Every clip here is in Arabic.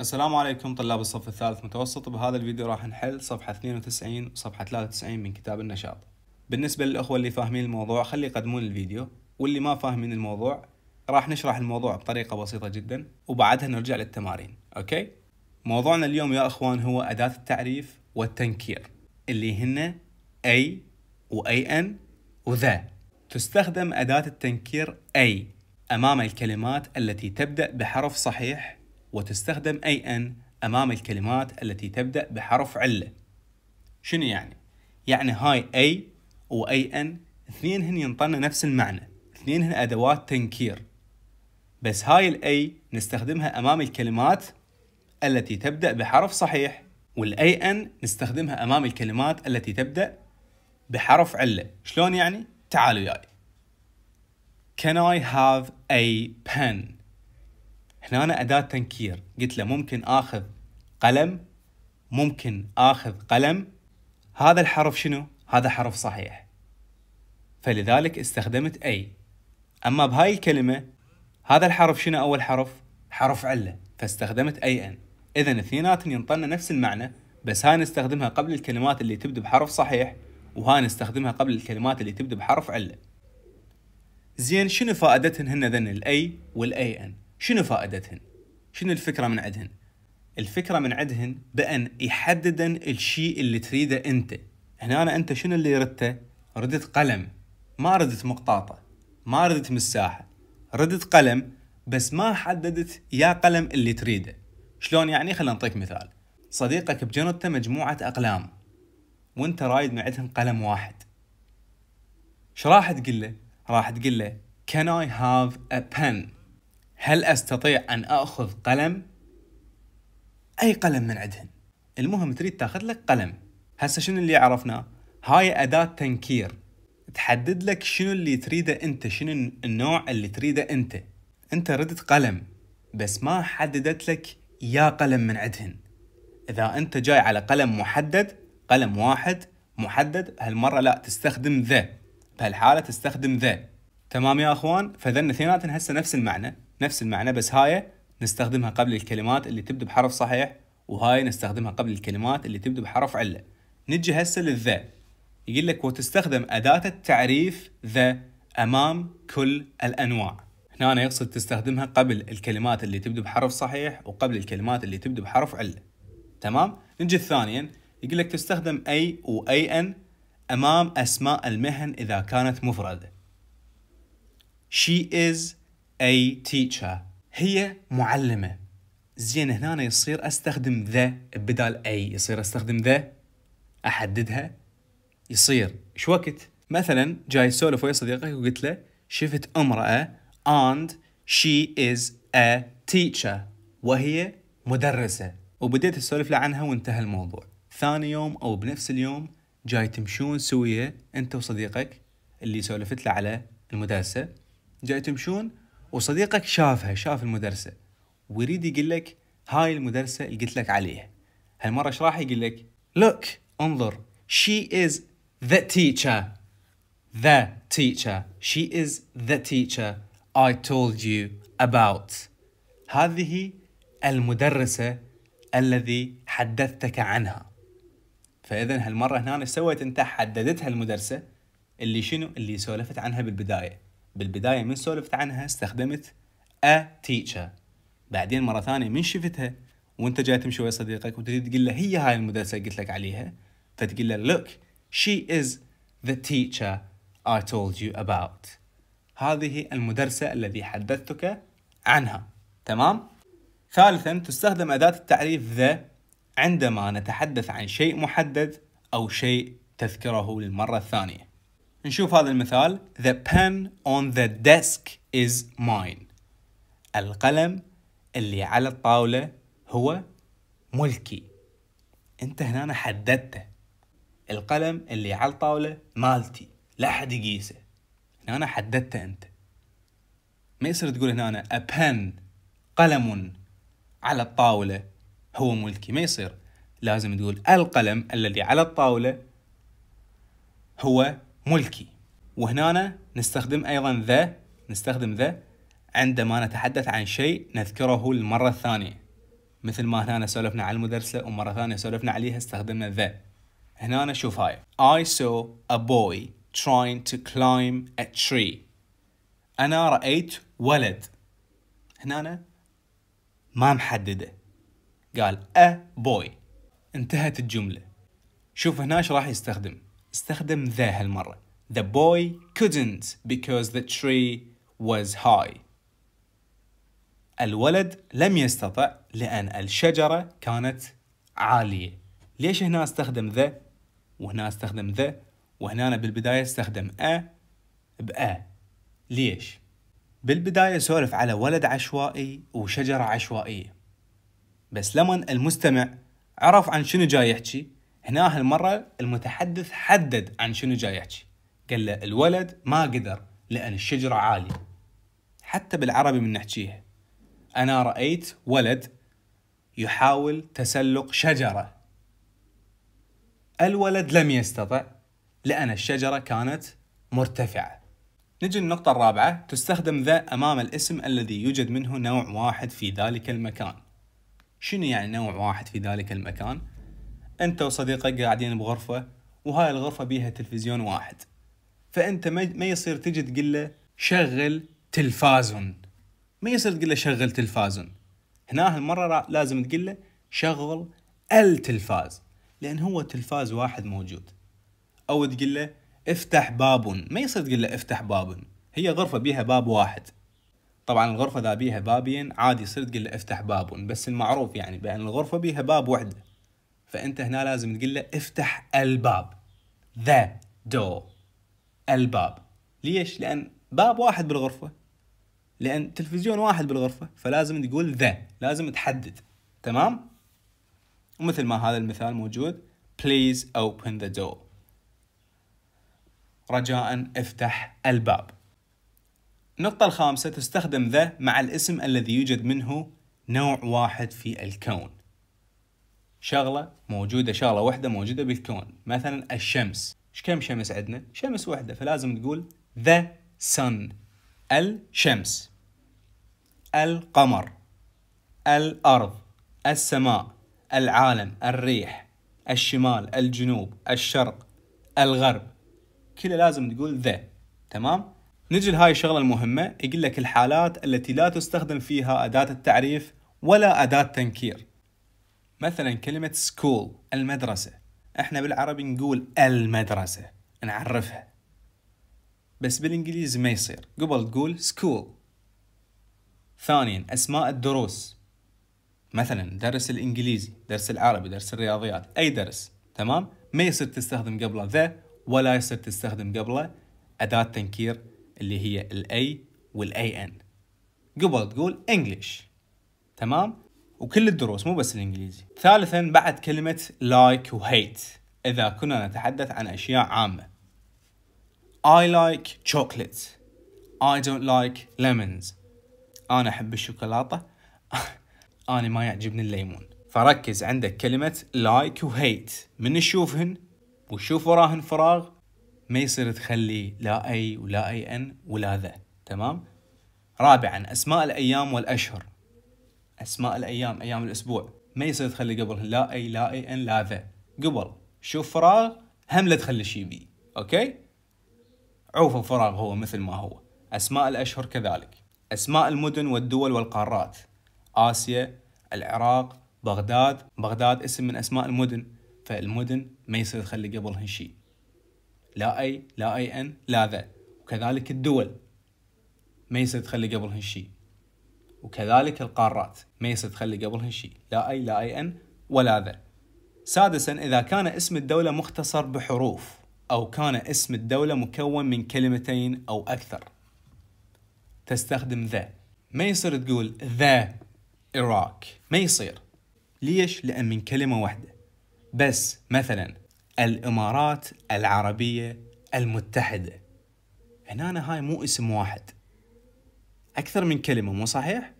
السلام عليكم طلاب الصف الثالث متوسط بهذا الفيديو راح نحل صفحة 92 وصفحة 93 من كتاب النشاط بالنسبة للأخوة اللي فاهمين الموضوع خلي يقدمون الفيديو واللي ما فاهمين الموضوع راح نشرح الموضوع بطريقة بسيطة جدا وبعدها نرجع للتمارين أوكي؟ موضوعنا اليوم يا أخوان هو أداة التعريف والتنكير اللي هن أي وأي أن وذا تستخدم أداة التنكير أي أمام الكلمات التي تبدأ بحرف صحيح وتستخدم أي أن أمام الكلمات التي تبدأ بحرف علة شنو يعني؟ يعني هاي أي وأي أن اثنينهن ينطن نفس المعنى اثنينهن أدوات تنكير بس هاي الأي نستخدمها أمام الكلمات التي تبدأ بحرف صحيح والأي أن نستخدمها أمام الكلمات التي تبدأ بحرف علة شلون يعني؟ تعالوا وياي Can I have a pen? هنا أنا أداة تنكير قلت له ممكن آخذ قلم ممكن آخذ قلم هذا الحرف شنو؟ هذا حرف صحيح فلذلك استخدمت أي أما بهاي الكلمة هذا الحرف شنو أول حرف؟ حرف علة فاستخدمت أي أن إذا اثنيناتهم ينطلنا نفس المعنى بس هاي نستخدمها قبل الكلمات اللي تبدأ بحرف صحيح وهاي نستخدمها قبل الكلمات اللي تبدأ بحرف علة زين شنو فائدتهن هن ذن الأي والأي أن؟ شنو فائدتهن؟ شنو الفكرة من عندهن؟ الفكرة من عندهن بأن يحددن الشيء اللي تريده أنت هنا أنا أنت شنو اللي ردته؟ ردت قلم ما ردت مقطاطة ما ردت مساحة ردت قلم بس ما حددت يا قلم اللي تريده شلون يعني خلينا نعطيك مثال صديقك بجنطته مجموعة أقلام وانت رايد من عندهم قلم واحد شو راح تقول له؟ راح تقول له can I have a pen هل أستطيع أن أخذ قلم؟ أي قلم من عندهن المهم تريد تاخذ لك قلم هسه شنو اللي عرفناه؟ هاي أداة تنكير تحدد لك شنو اللي تريده أنت شنو النوع اللي تريده أنت أنت ردت قلم بس ما حددت لك يا قلم من عندهن إذا أنت جاي على قلم محدد قلم واحد محدد هالمرة لا تستخدم ذا بهالحالة تستخدم ذا تمام يا أخوان فذن اثنيناتهم هسه نفس المعنى نفس المعنى بس هاي نستخدمها قبل الكلمات اللي تبدأ بحرف صحيح وهاي نستخدمها قبل الكلمات اللي تبدأ بحرف علة نجي هسه للذا يقول لك وتستخدم أداة التعريف ذا أمام كل الأنواع هنا أنا يقصد تستخدمها قبل الكلمات اللي تبدأ بحرف صحيح وقبل الكلمات اللي تبدأ بحرف علة تمام نجي ثانيا يقول لك تستخدم أي وأي أن أمام أسماء المهن إذا كانت مفردة She is a teacher هي معلمة زين هنا يصير استخدم ذا بدال a يصير استخدم ذا احددها يصير ايش وقت مثلا جاي سولف ويا صديقك وقلت له شفت امرأة and she is a teacher وهي مدرسة وبديت اسولف له عنها وانتهى الموضوع ثاني يوم او بنفس اليوم جاي تمشون سوية انت وصديقك اللي سولفت له على المدرسة جاي تمشون وصديقك شافها شاف المدرسة ويريد يقول لك هاي المدرسة اللي قلت لك عليها هالمرة ايش راح يقول لك لوك انظر she is the teacher the teacher she is the teacher I told you about هذه المدرسة الذي حدثتك عنها فإذا هالمرة هنا سويت أنت حددت هالمدرسة اللي شنو اللي سولفت عنها بالبداية بالبداية من سولفت عنها استخدمت a teacher بعدين مرة ثانية من شفتها وانت جاي تمشي ويا صديقك وتريد تقول له هي هاي المدرسة قلت لك عليها فتقول له look she is the teacher I told you about هذه المدرسة الذي حدثتك عنها تمام؟ ثالثا تستخدم أداة التعريف the عندما نتحدث عن شيء محدد أو شيء تذكره للمرة الثانية نشوف هذا المثال The pen on the desk is mine القلم اللي على الطاولة هو ملكي انت هنا حددته القلم اللي على الطاولة مالتي لا حد يقيسه هنا حددته انت ما يصير تقول هنا أنا a pen قلم على الطاولة هو ملكي ما يصير لازم تقول القلم الذي على الطاولة هو ملكي وهنا نستخدم أيضا ذا نستخدم ذا عندما نتحدث عن شيء نذكره للمرة الثانية مثل ما هنا سولفنا على المدرسة ومرة ثانية سولفنا عليها استخدمنا ذا هنا نشوف هاي I saw a boy trying to climb a tree أنا رأيت ولد هنا ما محددة قال a boy انتهت الجملة شوف هنا ايش راح يستخدم استخدم ذا هالمرة The boy couldn't because the tree was high الولد لم يستطع لأن الشجرة كانت عالية ليش هنا استخدم ذا وهنا استخدم ذا وهنا أنا بالبداية استخدم أ بأ ليش؟ بالبداية سولف على ولد عشوائي وشجرة عشوائية بس لمن المستمع عرف عن شنو جاي يحكي هنا هالمرة المتحدث حدد عن شنو جاي يحكي قال له الولد ما قدر لأن الشجرة عالية حتى بالعربي من نحكيها أنا رأيت ولد يحاول تسلق شجرة الولد لم يستطع لأن الشجرة كانت مرتفعة نجي للنقطة الرابعة تستخدم ذا أمام الاسم الذي يوجد منه نوع واحد في ذلك المكان شنو يعني نوع واحد في ذلك المكان؟ أنت وصديقك قاعدين بغرفة وهاي الغرفة بيها تلفزيون واحد فأنت ما يصير تجي تقول له شغل تلفازون ما يصير تقول له شغل تلفازون هنا هالمرة لازم تقول له شغل التلفاز لأن هو تلفاز واحد موجود أو تقول له افتح باب ما يصير تقول له افتح باب هي غرفة بيها باب واحد طبعا الغرفة ذا بيها بابين عادي يصير تقول له افتح باب بس المعروف يعني بأن الغرفة بيها باب وحده فانت هنا لازم تقول له افتح الباب ذا دور الباب ليش لان باب واحد بالغرفه لان تلفزيون واحد بالغرفه فلازم تقول ذا لازم تحدد تمام ومثل ما هذا المثال موجود please open the door رجاء افتح الباب النقطة الخامسة تستخدم ذا مع الاسم الذي يوجد منه نوع واحد في الكون شغله موجوده شغله واحده موجوده بالكون مثلا الشمس ايش كم شمس عندنا شمس واحده فلازم تقول ذا sun الشمس القمر الارض السماء العالم الريح الشمال الجنوب الشرق الغرب كلها لازم تقول ذا تمام نجي لهاي الشغله المهمه يقول لك الحالات التي لا تستخدم فيها اداه التعريف ولا اداه تنكير مثلا كلمة سكول المدرسة احنا بالعربي نقول المدرسة نعرفها بس بالانجليزي ما يصير قبل تقول سكول ثانيا اسماء الدروس مثلا درس الانجليزي درس العربي درس الرياضيات اي درس تمام ما يصير تستخدم قبله ذا ولا يصير تستخدم قبله اداة تنكير اللي هي الاي والاي ان قبل تقول English تمام وكل الدروس مو بس الانجليزي ثالثا بعد كلمة لايك و وهيت إذا كنا نتحدث عن أشياء عامة I like chocolate I don't like lemons أنا أحب الشوكولاتة أنا ما يعجبني الليمون فركز عندك كلمة لايك و وهيت من تشوفهن وتشوف وراهن فراغ ما يصير تخلي لا أي ولا أي أن ولا ذا تمام؟ رابعا أسماء الأيام والأشهر اسماء الايام ايام الاسبوع ما يصير تخلي قبل لا اي لا اي ان لا ذا قبل شوف فراغ هم لا تخلي شي بي اوكي عوف الفراغ هو مثل ما هو اسماء الاشهر كذلك اسماء المدن والدول والقارات اسيا العراق بغداد بغداد اسم من اسماء المدن فالمدن ما يصير تخلي قبلهن شيء لا اي لا اي ان لا ذا وكذلك الدول ما يصير تخلي قبلهن شيء وكذلك القارات ما يصير تخلي قبلها شيء لا أي لا أي أن ولا ذا سادسا إذا كان اسم الدولة مختصر بحروف أو كان اسم الدولة مكون من كلمتين أو أكثر تستخدم ذا ما يصير تقول ذا إيراك ما يصير ليش؟ لأن من كلمة واحدة بس مثلا الإمارات العربية المتحدة هنا هاي مو اسم واحد أكثر من كلمة مو صحيح؟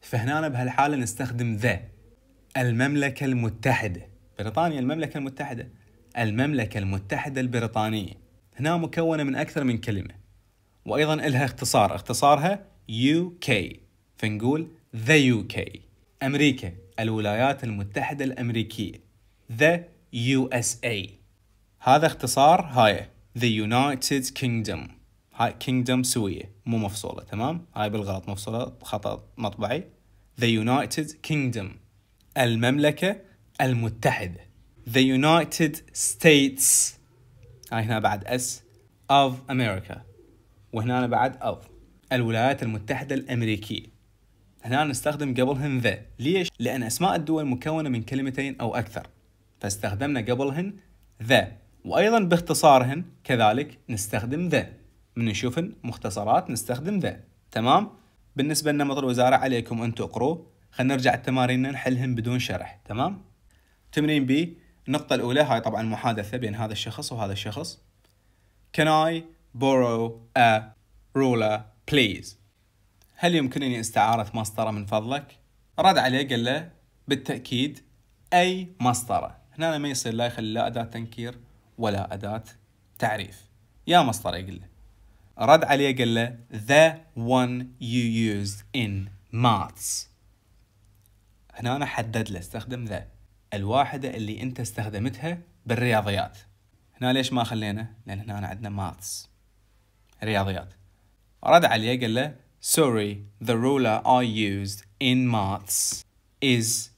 فهنا بهالحالة نستخدم ذا المملكة المتحدة بريطانيا المملكة المتحدة المملكة المتحدة البريطانية هنا مكونة من أكثر من كلمة وأيضا لها اختصار اختصارها UK فنقول The UK أمريكا الولايات المتحدة الأمريكية The USA هذا اختصار هاي The United Kingdom هاي كينجدوم سويه مو مفصوله تمام هاي بالغلط مفصوله خطا مطبعي The United Kingdom المملكة المتحدة The United States هاي هنا بعد S of America وهنا بعد of الولايات المتحدة الأمريكية هنا نستخدم قبلهن the ليش؟ لأن أسماء الدول مكونة من كلمتين أو أكثر فاستخدمنا قبلهن the وأيضا باختصارهن كذلك نستخدم the بنشوفن مختصرات نستخدم ذا تمام بالنسبة لنمط الوزارة عليكم أن تقروه خلينا نرجع التمارين نحلهم بدون شرح تمام تمرين بي النقطة الأولى هاي طبعا محادثة بين هذا الشخص وهذا الشخص Can I borrow a ruler please هل يمكنني استعارة مسطرة من فضلك؟ رد عليه قال له بالتأكيد أي مسطرة هنا ما يصير لا يخلي لا أداة تنكير ولا أداة تعريف يا مسطرة يقول له رد عليه قال له the one you used in maths هنا أنا حدد له استخدم ذا الواحدة اللي أنت استخدمتها بالرياضيات هنا ليش ما خلينا لأن هنا عندنا maths رياضيات رد عليه قال له sorry the ruler I used in maths is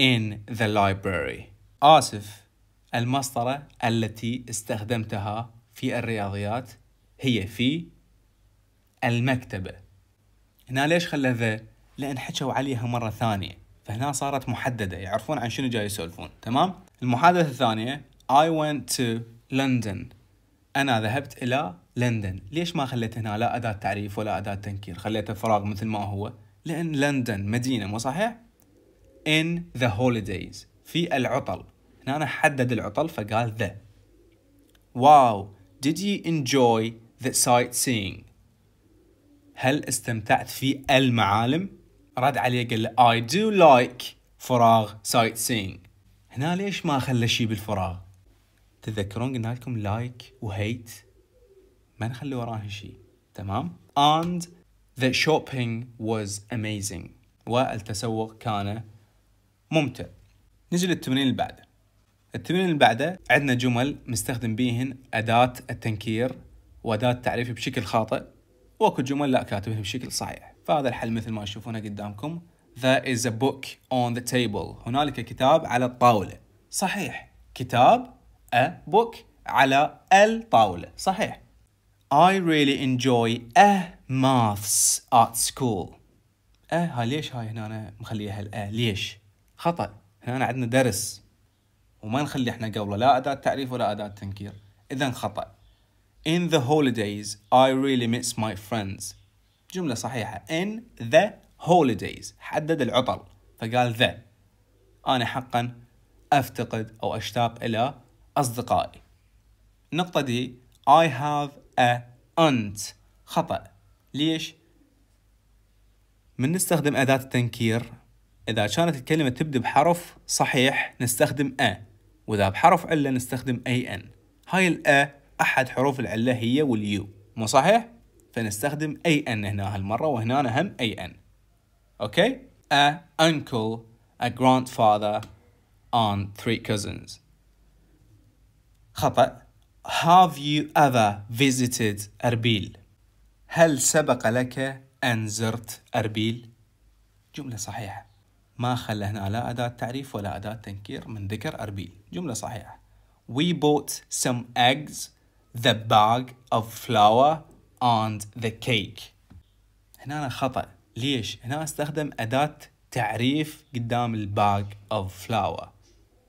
in the library آسف المسطرة التي استخدمتها في الرياضيات هي في المكتبة هنا ليش خلى ذا؟ لأن حكوا عليها مرة ثانية فهنا صارت محددة يعرفون عن شنو جاي يسولفون تمام؟ المحادثة الثانية I went to London أنا ذهبت إلى لندن ليش ما خليت هنا لا أداة تعريف ولا أداة تنكير خليت الفراغ مثل ما هو لأن لندن مدينة مو صحيح in the holidays في العطل هنا أنا حدد العطل فقال ذا واو did you enjoy the sightseeing هل استمتعت في المعالم؟ رد عليه قال له I do like فراغ sightseeing هنا ليش ما خلى شيء بالفراغ؟ تذكرون قلنا لكم لايك وهيت ما نخلي وراها شيء تمام؟ and the shopping was amazing والتسوق كان ممتع نجي للتمرين اللي بعده التمرين اللي بعده عندنا جمل مستخدم بيهن أداة التنكير وأداة تعريفي بشكل خاطئ واكو جمل لا كاتبها بشكل صحيح فهذا الحل مثل ما تشوفونه قدامكم There is a book on the table هنالك كتاب على الطاولة صحيح كتاب a book على الطاولة صحيح I really enjoy a maths at school أه هاي ليش هاي هنا أنا مخليها a ليش خطأ هنا عندنا درس وما نخلي احنا قبله لا أداة تعريف ولا أداة تنكير إذا خطأ In the holidays I really miss my friends جملة صحيحة In the holidays حدد العطل فقال the أنا حقا أفتقد أو أشتاق إلى أصدقائي النقطة دي I have a aunt خطأ ليش؟ من نستخدم أداة التنكير إذا كانت الكلمة تبدأ بحرف صحيح نستخدم أ وإذا بحرف إلا نستخدم أي أن هاي الأ أحد حروف العلة هي واليو مو صحيح؟ فنستخدم أي أن هنا هالمرة وهنا هم أي أن أوكي؟ a uncle a grandfather and three cousins خطأ Have you ever visited أربيل؟ هل سبق لك أن زرت أربيل؟ جملة صحيحة ما خلى هنا لا أداة تعريف ولا أداة تنكير من ذكر أربيل جملة صحيحة We bought some eggs the bag of flour and the cake هنا أنا خطأ ليش؟ هنا استخدم أداة تعريف قدام الباج of flour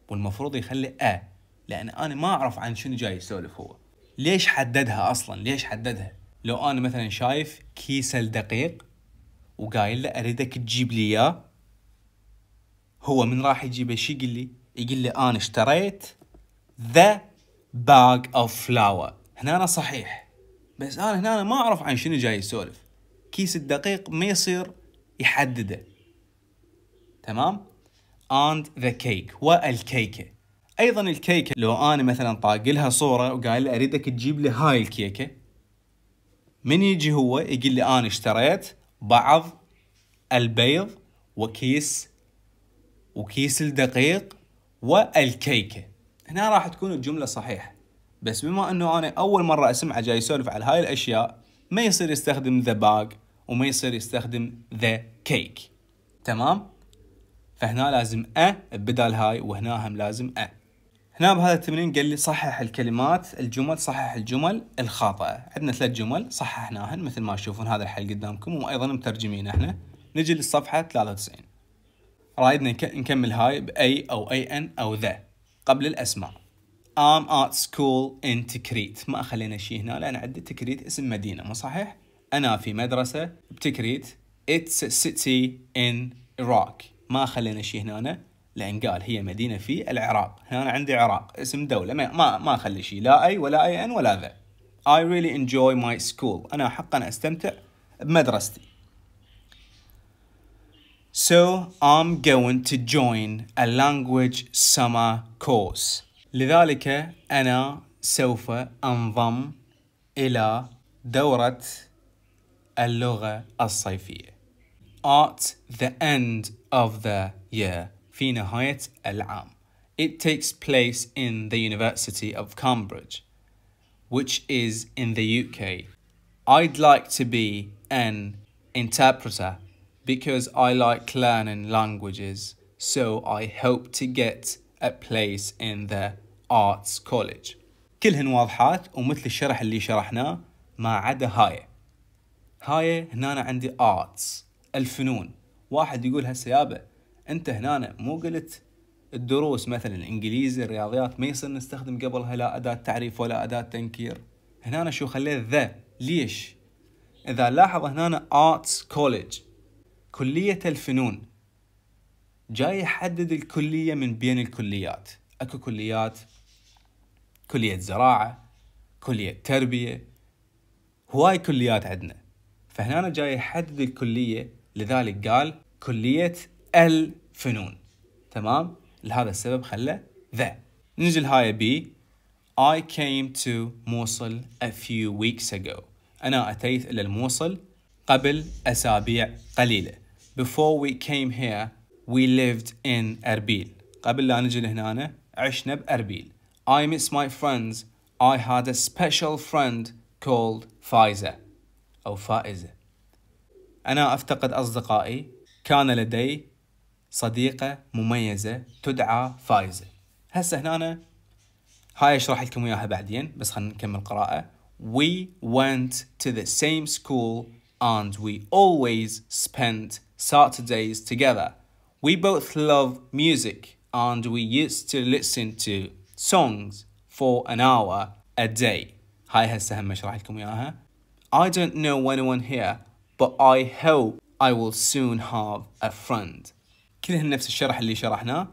والمفروض يخلي أ لأن أنا ما أعرف عن شنو جاي يسولف هو ليش حددها أصلا؟ ليش حددها؟ لو أنا مثلا شايف كيس الدقيق وقايل له أريدك تجيب لي إياه هو من راح يجيبه شي يقول لي؟ يقول لي أنا اشتريت ذا باج اوف فلاور هنا أنا صحيح بس أنا هنا أنا ما أعرف عن شنو جاي يسولف كيس الدقيق ما يصير يحدده تمام and the cake والكيكة أيضا الكيكة لو أنا مثلا طاق لها صورة وقال لي أريدك تجيب لي هاي الكيكة من يجي هو يقول لي أنا اشتريت بعض البيض وكيس وكيس الدقيق والكيكة هنا راح تكون الجملة صحيحة بس بما انه انا اول مرة اسمعه جاي يسولف على هاي الاشياء ما يصير يستخدم ذا باج وما يصير يستخدم ذا كيك تمام فهنا لازم أ بدال هاي وهنا هم لازم أ هنا بهذا التمرين قال لي صحح الكلمات الجمل صحح الجمل الخاطئة عندنا ثلاث جمل صححناهن مثل ما تشوفون هذا الحل قدامكم وأيضا مترجمين احنا نجي للصفحة 93 رايدنا نكمل هاي بأي أو أي أن أو ذا قبل الأسماء I'm at school in تكريت ما خلينا شيء هنا لأن عندي تكريت اسم مدينة مو صحيح أنا في مدرسة بتكريت It's a city in Iraq ما خلينا شيء هنا لأن قال هي مدينة في العراق هنا أنا عندي عراق اسم دولة ما ما أخلي شيء لا أي ولا أي أن ولا ذا I really enjoy my school أنا حقا أستمتع بمدرستي So I'm going to join a language summer course. لذلك أنا سوف أنضم إلى دورة اللغة الصيفية. At the end of the year. في نهاية العام. It takes place in the University of Cambridge, which is in the UK. I'd like to be an interpreter because I like learning languages, so I hope to get a place in the arts college. كلهن واضحات ومثل الشرح اللي شرحناه ما عدا هاي هاي هنا عندي arts الفنون واحد يقول هسه يابا انت هنا مو قلت الدروس مثلا الانجليزي الرياضيات ما يصير نستخدم قبلها لا اداه تعريف ولا اداه تنكير هنا شو خليت ذا ليش اذا لاحظ هنا arts college كلية الفنون جاي يحدد الكلية من بين الكليات أكو كليات كلية زراعة كلية تربية هواي كليات عندنا فهنا جاي يحدد الكلية لذلك قال كلية الفنون تمام لهذا السبب خلى ذا نجي هاي بي I came to موصل a few weeks ago أنا أتيت إلى الموصل قبل أسابيع قليلة before we came here we lived in Erbil قبل لا نجي لهنا عشنا بأربيل I miss my friends I had a special friend called فايزة أو فائزة أنا أفتقد أصدقائي كان لدي صديقة مميزة تدعى فايزة هسه هنا هاي اشرح لكم اياها بعدين بس خلينا نكمل قراءة We went to the same school and we always spent Saturdays together. We both love music and we used to listen to songs for an hour a day. هاي هسه هم اشرح لكم اياها. I don't know anyone here but I hope I will soon have a friend. كلهن نفس الشرح اللي شرحناه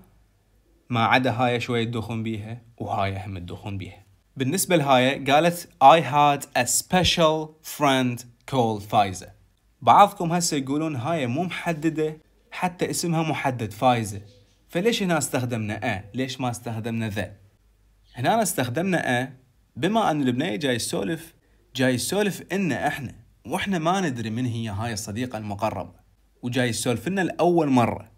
ما عدا هاي شوية تدوخون بيها وهاي هم الدخون بيها. بالنسبة لهاي قالت I had a special friend called Pfizer. بعضكم هسه يقولون هاي مو محددة حتى اسمها محدد فايزة فليش هنا استخدمنا أ ليش ما استخدمنا ذا هنا استخدمنا أ بما أن البنية جاي يسولف جاي يسولف إنا إحنا وإحنا ما ندري من هي هاي الصديقة المقربة وجاي يسولف لنا لأول مرة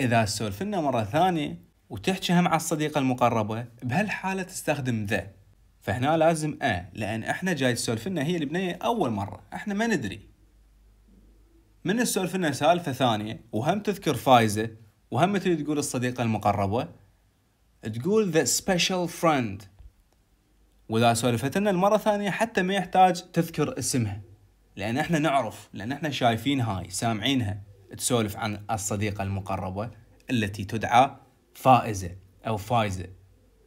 إذا سولف لنا مرة ثانية وتحكي مع الصديقة المقربة بهالحالة تستخدم ذا فهنا لازم أ لأن إحنا جاي تسولف لنا هي البنية أول مرة إحنا ما ندري من السولف لنا سالفه ثانيه وهم تذكر فايزه وهم تريد تقول الصديقه المقربه تقول ذا سبيشال فريند واذا سولفت لنا المره الثانيه حتى ما يحتاج تذكر اسمها لان احنا نعرف لان احنا شايفين هاي سامعينها تسولف عن الصديقه المقربه التي تدعى فائزه او فايزه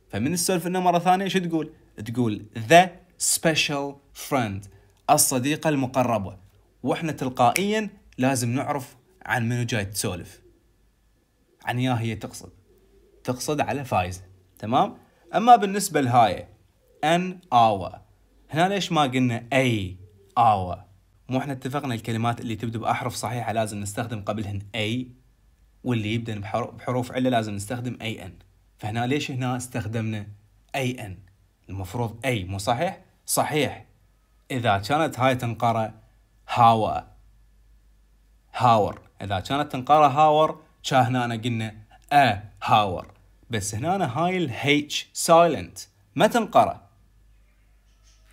فمن السولف لنا مره ثانيه شو تقول؟ تقول ذا سبيشال فريند الصديقه المقربه واحنا تلقائيا لازم نعرف عن منو جاي تسولف عن يا هي تقصد تقصد على فايزة تمام أما بالنسبة لهاي أن اوا هنا ليش ما قلنا أي اوا مو احنا اتفقنا الكلمات اللي تبدأ بأحرف صحيحة لازم نستخدم قبلهن أي واللي يبدأ بحروف علة لازم نستخدم أي أن فهنا ليش هنا استخدمنا أي أن المفروض أي مو صحيح صحيح إذا كانت هاي تنقرأ هاوا هاور اذا كانت تنقرا هاور كان قلنا ا هاور بس هنا هاي الهيتش سايلنت ما تنقرا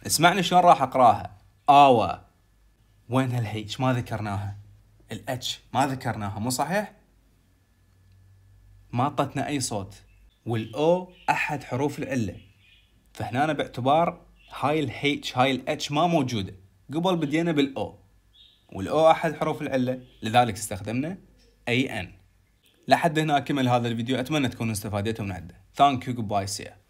اسمعني شلون راح اقراها اوا وين هالهيتش ما ذكرناها الاتش ما ذكرناها مو صحيح ما اعطتنا اي صوت والاو احد حروف العله فهنا باعتبار هاي الهيتش هاي الاتش ما موجوده قبل بدينا بالاو والأو أحد حروف العلة لذلك استخدمنا أي أن لحد هنا أكمل هذا الفيديو أتمنى تكونوا استفادتوا من عده Thank you goodbye see you